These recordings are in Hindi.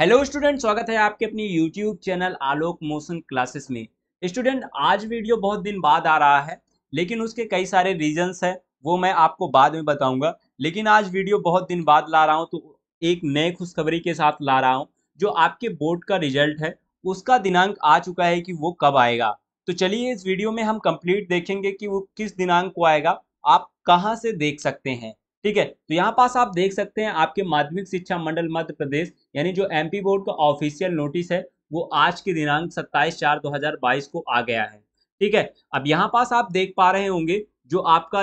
हेलो स्टूडेंट स्वागत है आपके अपनी YouTube channel Alok motion classes में स्टूडेंट आज वीडियो बहुत दिन बाद आ रहा है लेकिन उसके कई सारे रीजंस हैं वो मैं आपको बाद में बताऊंगा लेकिन आज वीडियो बहुत दिन बाद ला रहा हूं तो एक नए खुशखबरी के साथ ला रहा हूं जो आपके बोर्ड का रिजल्ट है उसका दिनांक आ चुका है कि वो कब आएगा तो चलिए इस वीडियो में हम कम्प्लीट देखेंगे कि वो किस दिनांक को आएगा आप कहाँ से देख सकते हैं ठीक है तो यहाँ पास आप देख सकते हैं आपके माध्यमिक शिक्षा मंडल मध्य प्रदेश यानी जो एमपी बोर्ड का ऑफिशियल नोटिस है वो आज के दिनांक 27 चार 2022 को आ गया है ठीक है अब यहाँ पास आप देख पा रहे होंगे जो आपका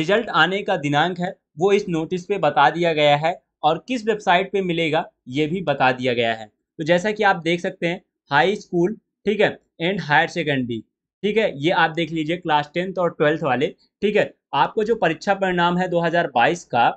रिजल्ट आने का दिनांक है वो इस नोटिस पे बता दिया गया है और किस वेबसाइट पे मिलेगा ये भी बता दिया गया है तो जैसा कि आप देख सकते हैं हाई स्कूल ठीक है एंड हायर सेकेंडरी ठीक है ये आप देख लीजिए क्लास टेंथ और ट्वेल्थ वाले ठीक है आपको जो परीक्षा परिणाम है 2022 का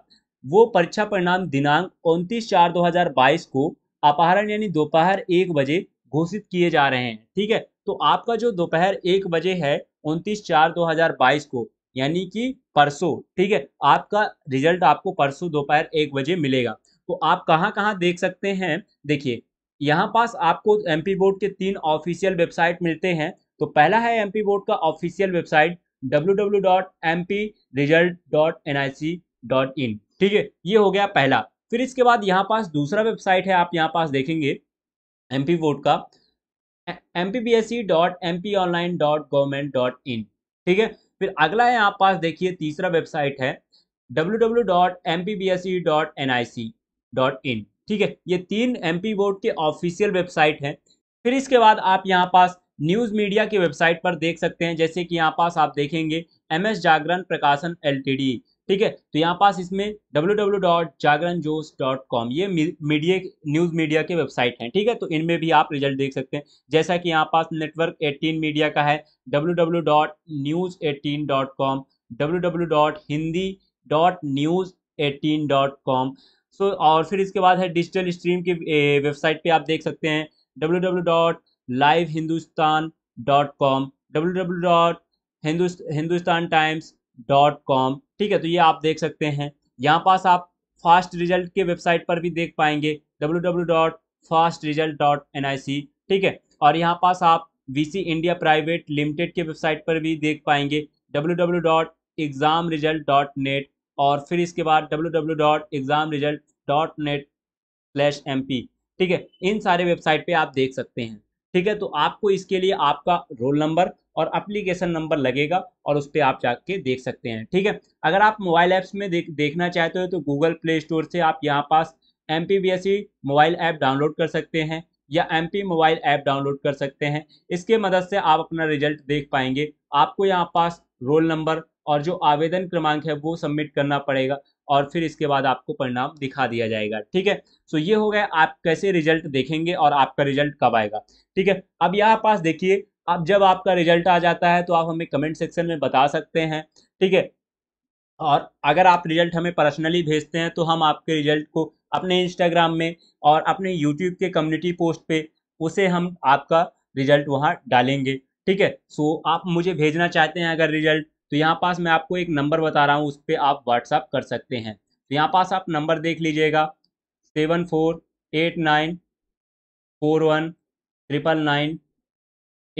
वो परीक्षा परिणाम दिनांक उनतीस चार 2022 को अपहरण यानी दोपहर एक बजे घोषित किए जा रहे हैं ठीक है तो आपका जो दोपहर एक बजे है उनतीस चार 2022 को यानी कि परसों ठीक है आपका रिजल्ट आपको परसों दोपहर एक बजे मिलेगा तो आप कहाँ कहाँ देख सकते हैं देखिए यहाँ पास आपको एमपी बोर्ड के तीन ऑफिशियल वेबसाइट मिलते हैं तो पहला है एमपी बोर्ड का ऑफिशियल वेबसाइट www.mpresult.nic.in ठीक है ये हो गया पहला फिर इसके बाद यहाँ पास दूसरा वेबसाइट है आप यहाँ पास देखेंगे एम पी वोट का M P B S C dot M P online dot government dot in ठीक है फिर अगला है आप पास देखिए तीसरा वेबसाइट है W W dot M P B S C dot N I C dot in ठीक है ये तीन एम पी वोट के ऑफिशियल वेबसाइट हैं फिर इसके बाद आप यहाँ पास न्यूज़ मीडिया की वेबसाइट पर देख सकते हैं जैसे कि यहाँ पास आप देखेंगे एम एस जागरण प्रकाशन एल ठीक है तो यहाँ पास इसमें कॉम ये मीडिया न्यूज़ मीडिया के वेबसाइट हैं ठीक है तो इनमें भी आप रिजल्ट देख सकते हैं जैसा कि यहाँ पास नेटवर्क 18 मीडिया का है www.news18.com www.hindi.news18.com सो और फिर इसके बाद है डिजिटल स्ट्रीम की वेबसाइट पे आप देख सकते हैं W live Hindustan dot com W W dot Hindustan Times dot com ठीक है तो ये आप देख सकते हैं यहाँ पास आप फास्ट रिजल्ट के वेबसाइट पर भी देख पाएंगे W W dot fast result dot N I C ठीक है और यहाँ पास आप V C India private limited के वेबसाइट पर भी देख पाएंगे W W dot exam result dot net और फिर इसके बाद W W dot exam result dot net slash M P ठीक है इन सारे वेबसाइट पे आप देख सकते हैं ठीक है तो आपको इसके लिए आपका रोल नंबर और अप्लीकेशन नंबर लगेगा और उस पर आप जाके देख सकते हैं ठीक है अगर आप मोबाइल ऐप्स में देख देखना चाहते हो तो गूगल प्ले स्टोर से आप यहाँ पास एम मोबाइल ऐप डाउनलोड कर सकते हैं या एम मोबाइल ऐप डाउनलोड कर सकते हैं इसके मदद से आप अपना रिजल्ट देख पाएंगे आपको यहाँ पास रोल नंबर और जो आवेदन क्रमांक है वो सबमिट करना पड़ेगा और फिर इसके बाद आपको परिणाम दिखा दिया जाएगा ठीक है सो ये हो गया आप कैसे रिजल्ट देखेंगे और आपका रिजल्ट कब आएगा ठीक है अब यहाँ पास देखिए अब जब आपका रिजल्ट आ जाता है तो आप हमें कमेंट सेक्शन में बता सकते हैं ठीक है और अगर आप रिजल्ट हमें पर्सनली भेजते हैं तो हम आपके रिजल्ट को अपने इंस्टाग्राम में और अपने यूट्यूब के कम्युनिटी पोस्ट पे उसे हम आपका रिजल्ट वहाँ डालेंगे ठीक है सो आप मुझे भेजना चाहते हैं अगर रिजल्ट तो यहाँ पास मैं आपको एक नंबर बता रहा हूँ उस पर आप व्हाट्सअप कर सकते हैं तो यहाँ पास आप नंबर देख लीजिएगा seven four eight nine four one triple nine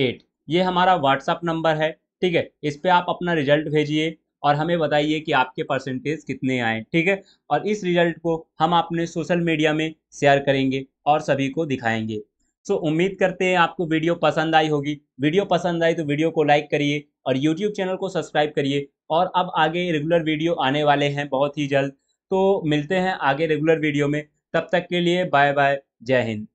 eight ये हमारा व्हाट्सअप नंबर है ठीक है इस पर आप अपना रिजल्ट भेजिए और हमें बताइए कि आपके परसेंटेज कितने आए ठीक है और इस रिजल्ट को हम अपने सोशल मीडिया में शेयर करेंगे और सभी को दिखाएंगे सो so, उम्मीद करते हैं आपको वीडियो पसंद आई होगी वीडियो पसंद आई तो वीडियो को लाइक करिए और यूट्यूब चैनल को सब्सक्राइब करिए और अब आगे रेगुलर वीडियो आने वाले हैं बहुत ही जल्द तो मिलते हैं आगे रेगुलर वीडियो में तब तक के लिए बाय बाय जय हिंद